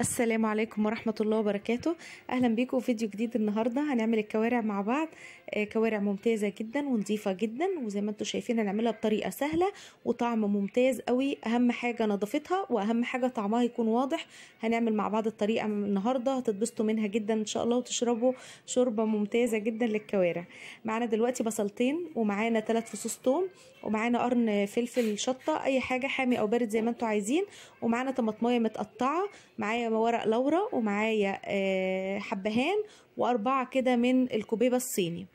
السلام عليكم ورحمة الله وبركاته أهلا بيكم في فيديو جديد النهاردة هنعمل الكوارع مع بعض آه، كوارع ممتازة جدا ونظيفة جدا وزي ما انتم شايفين هنعملها بطريقة سهلة وطعم ممتاز قوي أهم حاجة نظافتها وأهم حاجة طعمها يكون واضح هنعمل مع بعض الطريقة النهاردة هتتبسطوا منها جدا إن شاء الله وتشربوا شوربة ممتازة جدا للكوارع معانا دلوقتي بصلتين ومعانا ثلاث فصوص توم ومعانا قرن فلفل شطة أي حاجة حامي أو بارد زي ما انتم عايزين ومعانا طماطمية متقطعة معايا معايا ورق لورا ومعايا آه، حبهان واربعه كده من الكوبيبه الصيني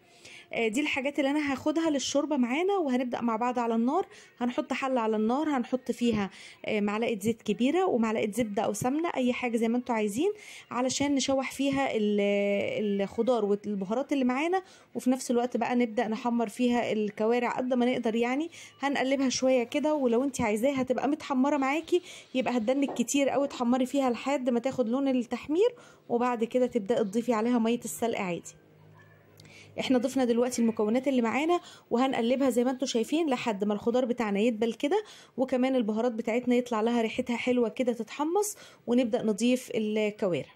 آه، دي الحاجات اللي انا هاخدها للشوربه معانا وهنبدا مع بعض على النار هنحط حل على النار هنحط فيها آه، معلقه زيت كبيره ومعلقه زبده او سمنه اي حاجه زي ما انتم عايزين علشان نشوح فيها الخضار والبهارات اللي معانا وفي نفس الوقت بقى نبدا نحمر فيها الكوارع قد ما نقدر يعني هنقلبها شويه كده ولو انت عايزاها هتبقى متحمره معاكي يبقى هتدنك كتير قوي تحمري فيها لحد ما تاخد لون التحمير وبعد كده تبداي تضيفي عليها ميه السلق عادي احنا ضفنا دلوقتي المكونات اللي معانا وهنقلبها زي ما انتم شايفين لحد ما الخضار بتاعنا يدبل كده وكمان البهارات بتاعتنا يطلع لها ريحتها حلوه كده تتحمص ونبدا نضيف الكوارع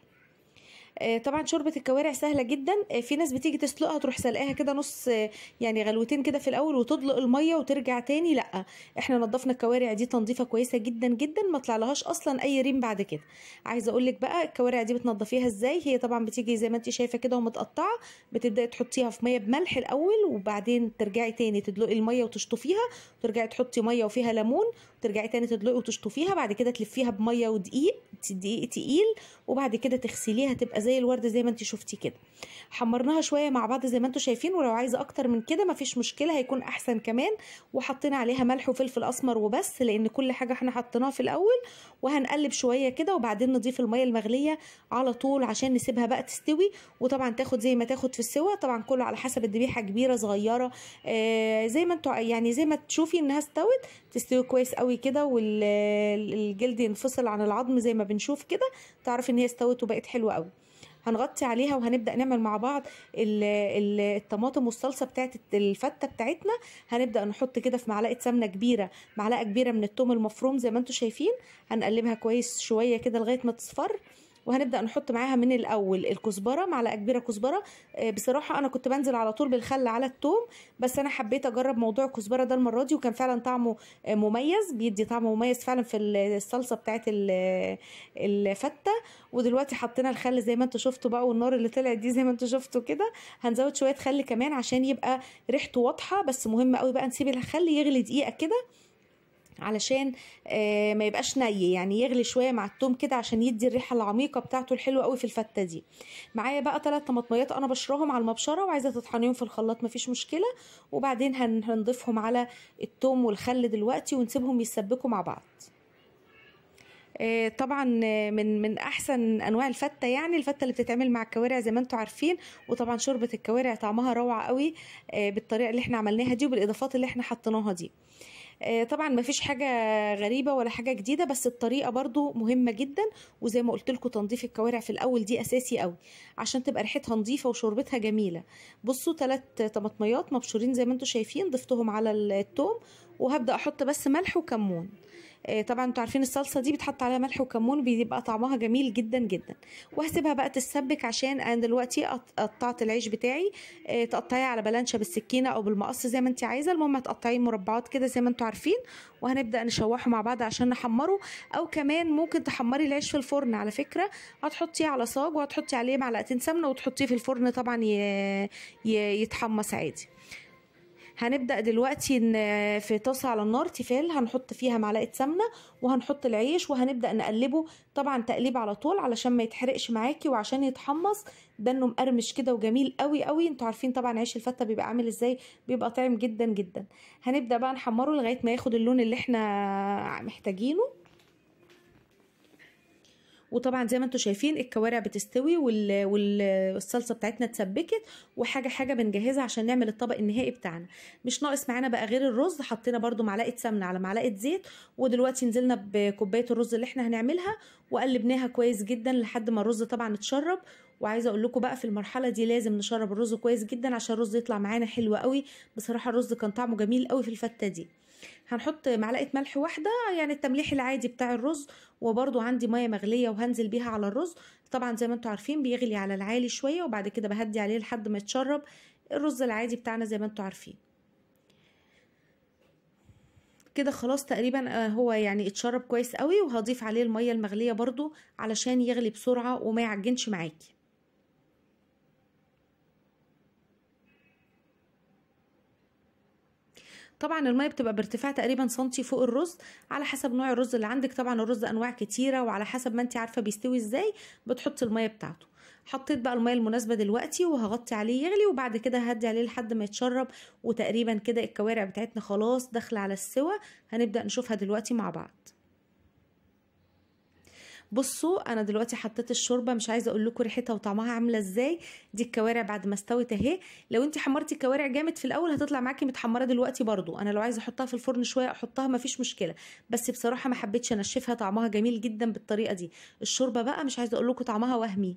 آه، طبعا شوربه الكوارع سهله جدا آه، في ناس بتيجي تسلقها تروح سلقاها كده نص آه، يعني غلوتين كده في الاول وتطلق الميه وترجع تاني لا احنا نضفنا الكوارع دي تنظيفه كويسه جدا جدا ما لهاش اصلا اي ريم بعد كده عايزه اقول لك بقى الكوارع دي بتنضفيها ازاي هي طبعا بتيجي زي ما انت شايفه كده ومتقطعه بتبداي تحطيها في ميه بملح الاول وبعدين ترجعي تاني تدلقي الميه وتشطفيها وترجعي تحطي ميه وفيها ليمون وترجعي تاني تدلقي وتشطفيها بعد كده تلفيها بميه ودقيق دقيق تقيل وبعد كده تغسليها تبقى زي الورده زي ما انت شفتي كده حمرناها شويه مع بعض زي ما انتم شايفين ولو عايزه اكتر من كده مفيش مشكله هيكون احسن كمان وحطينا عليها ملح وفلفل اسمر وبس لان كل حاجه احنا حطيناها في الاول وهنقلب شويه كده وبعدين نضيف الميه المغليه على طول عشان نسيبها بقى تستوي وطبعا تاخد زي ما تاخد في السوا طبعا كله على حسب الدبيحه كبيره صغيره آه زي ما انتوا يعني زي ما تشوفي انها استوت تستوي كويس قوي كده والجلد ينفصل عن العظم زي ما بنشوف كده تعرفي ان هي استوت وبقت حلوه قوي هنغطي عليها وهنبدا نعمل مع بعض الطماطم والصلصه بتاعه الفته بتاعتنا هنبدا نحط كده في معلقه سمنه كبيره معلقه كبيره من التوم المفروم زي ما انتم شايفين هنقلبها كويس شويه كده لغايه ما تصفر وهنبدا نحط معاها من الاول الكزبره معلقه كبيره كزبره آه، بصراحه انا كنت بنزل على طول بالخل على التوم بس انا حبيت اجرب موضوع الكزبره ده المره دي وكان فعلا طعمه آه، مميز بيدي طعم مميز فعلا في الصلصه بتاعه الفته ودلوقتي حطينا الخل زي ما انتم شفتوا بقى والنار اللي طلعت دي زي ما انتم شفتوا كده هنزود شويه خل كمان عشان يبقى ريحته واضحه بس مهم قوي بقى نسيب الخل يغلي دقيقه كده علشان آه، ما يبقاش ني يعني يغلي شويه مع التوم كده عشان يدي الريحه العميقه بتاعته الحلوه قوي في الفته دي معايا بقى ثلاث طماطميات انا بشرهم على المبشره وعايزه تطحنيهم في الخلاط مفيش مشكله وبعدين هنضيفهم على التوم والخل دلوقتي ونسيبهم يتسبكوا مع بعض آه، طبعا آه، من من احسن انواع الفته يعني الفته اللي بتتعمل مع الكوارع زي ما انتم عارفين وطبعا شوربه الكوارع طعمها روعه قوي بالطريقه اللي احنا عملناها دي وبالاضافات اللي احنا حطيناها دي آه، طبعا مفيش حاجه غريبه ولا حاجه جديده بس الطريقه برضو مهمه جدا وزي ما قلت لكم تنظيف الكوارع في الاول دي اساسي قوي عشان تبقى ريحتها نظيفه وشوربتها جميله بصوا ثلاث طماطميات مبشورين زي ما انتم شايفين ضفتهم على التوم وهبدا احط بس ملح وكمون آه، طبعا انتوا عارفين الصلصه دي بيتحط عليها ملح وكمون بيبقى طعمها جميل جدا جدا وهسيبها بقى تتسبك عشان انا دلوقتي قطعت العيش بتاعي آه، تقطعيه على بلانشه بالسكينه او بالمقص زي ما انت عايزه المهم هتقطعيه مربعات كده زي ما انتوا عارفين وهنبدا نشوحه مع بعض عشان نحمره او كمان ممكن تحمري العيش في الفرن على فكره هتحطيه على صاج وهتحطي عليه معلقتين سمنه وتحطيه في الفرن طبعا يتحمص عادي هنبدا دلوقتي في طاسه على النار تيفال هنحط فيها معلقه سمنه وهنحط العيش وهنبدا نقلبه طبعا تقليب على طول علشان ما يتحرقش معاكي وعشان يتحمص ده انه مقرمش كده وجميل قوي قوي انتوا عارفين طبعا عيش الفته بيبقى عامل ازاي بيبقى طعم جدا جدا هنبدا بقى نحمره لغايه ما ياخد اللون اللي احنا محتاجينه وطبعا زي ما انتم شايفين الكوارع بتستوي والصلصه بتاعتنا اتسبكت وحاجه حاجه بنجهزها عشان نعمل الطبق النهائي بتاعنا مش ناقص معانا بقى غير الرز حطينا برده معلقه سمنه على معلقه زيت ودلوقتي نزلنا بكوبايه الرز اللي احنا هنعملها وقلبناها كويس جدا لحد ما الرز طبعا اتشرب وعايزه اقول لكم بقى في المرحله دي لازم نشرب الرز كويس جدا عشان الرز يطلع معانا حلو قوي بصراحه الرز كان طعمه جميل قوي في الفته دي هنحط معلقه ملح واحده يعني التمليح العادي بتاع الرز وبرضو عندي ميه مغليه وهنزل بيها على الرز طبعا زي ما انتم عارفين بيغلي على العالي شويه وبعد كده بهدي عليه لحد ما يتشرب الرز العادي بتاعنا زي ما انتم عارفين كده خلاص تقريبا آه، هو يعني اتشرب كويس قوي وهضيف عليه الميه المغليه برضو علشان يغلي بسرعه وما يعجنش معاكي طبعا الميه بتبقى بارتفاع تقريبا سنتي فوق الرز على حسب نوع الرز اللي عندك طبعا الرز انواع كتيره وعلى حسب ما انت عارفه بيستوي ازاي بتحطي الميه بتاعته حطيت بقى الميه المناسبه دلوقتي وهغطي عليه يغلي وبعد كده هدي عليه لحد ما يتشرب وتقريبا كده الكوارع بتاعتنا خلاص داخله على السوا هنبدا نشوفها دلوقتي مع بعض بصوا انا دلوقتي حطيت الشوربه مش عايزه اقول لكم ريحتها وطعمها عامله ازاي دي الكوارع بعد ما استوت اهي لو انت حمرتي الكوارع جامد في الاول هتطلع معاكي متحمره دلوقتي برضو انا لو عايزه احطها في الفرن شويه احطها مفيش مشكله بس بصراحه ما حبيتش انشفها طعمها جميل جدا بالطريقه دي الشوربه بقى مش عايزه اقول لكم طعمها وهمي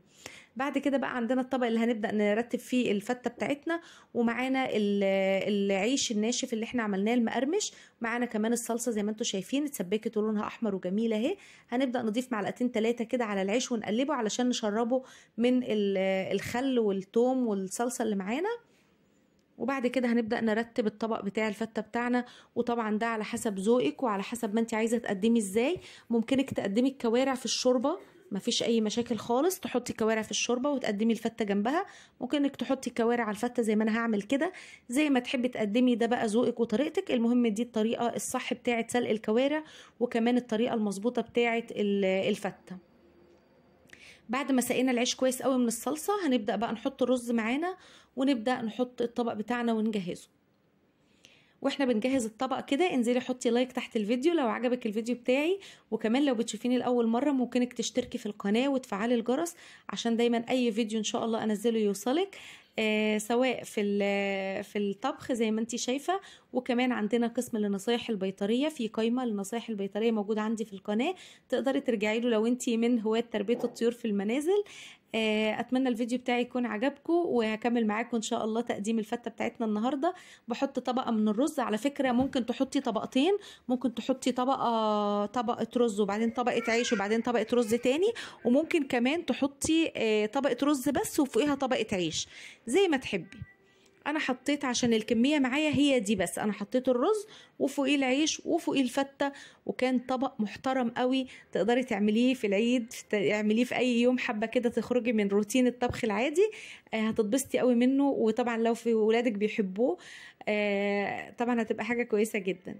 بعد كده بقى عندنا الطبق اللي هنبدا نرتب فيه الفته بتاعتنا ومعانا العيش الناشف اللي احنا عملناه المقرمش معانا كمان الصلصه زي ما انتم شايفين اتسبكت ولونها احمر وجميله اهي هنبدا نضيف معلقتين ثلاثه كده على العيش ونقلبه علشان نشربه من الخل والثوم والصلصه اللي معانا وبعد كده هنبدا نرتب الطبق بتاع الفته بتاعنا وطبعا ده على حسب ذوقك وعلى حسب ما انت عايزه تقدمي ازاي ممكنك تقدمي الكوارع في الشوربه مفيش اي مشاكل خالص تحطي كوارع في الشوربه وتقدمي الفته جنبها ممكن انك تحطي الكوارع على الفته زي ما انا هعمل كده زي ما تحبي تقدمي ده بقى ذوقك وطريقتك المهم دي الطريقه الصح بتاعه سلق الكوارع وكمان الطريقه المظبوطه بتاعه الفته بعد ما سقينا العيش كويس قوي من الصلصه هنبدا بقى نحط الرز معانا ونبدا نحط الطبق بتاعنا ونجهزه واحنا بنجهز الطبق كده انزلي حطي لايك تحت الفيديو لو عجبك الفيديو بتاعي وكمان لو بتشوفيني لاول مره ممكنك تشتركي في القناه وتفعلي الجرس عشان دايما اي فيديو ان شاء الله انزله يوصلك آه سواء في في الطبخ زي ما انت شايفه وكمان عندنا قسم لنصايح البيطريه في قائمه للنصايح البيطريه موجوده عندي في القناه تقدري ترجعي له لو انت من هواه تربيه الطيور في المنازل آه، اتمنى الفيديو بتاعي يكون عجبكم وهكمل معاكم ان شاء الله تقديم الفته بتاعتنا النهارده بحط طبقه من الرز على فكره ممكن تحطي طبقتين ممكن تحطي طبقه طبقه رز وبعدين طبقه عيش وبعدين طبقه رز تاني وممكن كمان تحطي آه، طبقه رز بس وفوقيها طبقه عيش زي ما تحبي انا حطيت عشان الكميه معايا هي دي بس انا حطيت الرز وفوقيه العيش وفوقيه الفته وكان طبق محترم قوي تقدري تعمليه في العيد تعمليه في اي يوم حابه كده تخرجي من روتين الطبخ العادي آه، هتتبسطي قوي منه وطبعا لو في ولادك بيحبوه آه، طبعا هتبقى حاجه كويسه جدا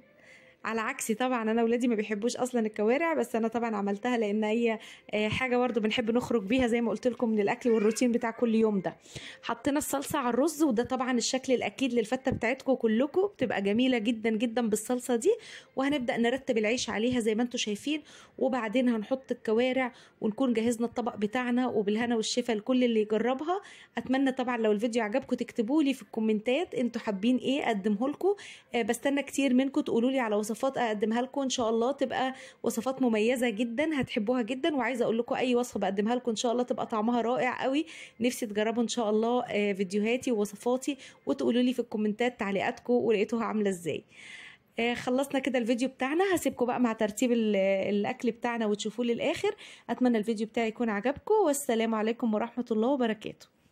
على عكسي طبعا انا ولادي ما بيحبوش اصلا الكوارع بس انا طبعا عملتها لان هي آه، حاجه برده بنحب نخرج بيها زي ما قلت لكم من الاكل والروتين بتاع كل يوم ده حطينا الصلصه على الرز وده طبعا الشكل الاكيد للفته بتاعتكم كلكم بتبقى جميله جدا جدا بالصلصه دي وهنبدا نرتب العيش عليها زي ما انتم شايفين وبعدين هنحط الكوارع ونكون جهزنا الطبق بتاعنا وبالهنا والشفاء لكل اللي يجربها اتمنى طبعا لو الفيديو عجبكم تكتبوا لي في الكومنتات انتوا حابين ايه اقدمه لكم آه، بستنى كتير منكم تقولوا لي على وصفات وصفات اقدمها لكم ان شاء الله تبقى وصفات مميزه جدا هتحبوها جدا وعايزه اقول لكم اي وصفه بقدمها لكم ان شاء الله تبقى طعمها رائع قوي نفسي تجربوا ان شاء الله آه، فيديوهاتي ووصفاتي وتقولوا لي في الكومنتات تعليقاتكم ولقيتوها عامله ازاي آه، خلصنا كده الفيديو بتاعنا هسيبكم بقى مع ترتيب الاكل بتاعنا وتشوفوه للاخر اتمنى الفيديو بتاعي يكون عجبكم والسلام عليكم ورحمه الله وبركاته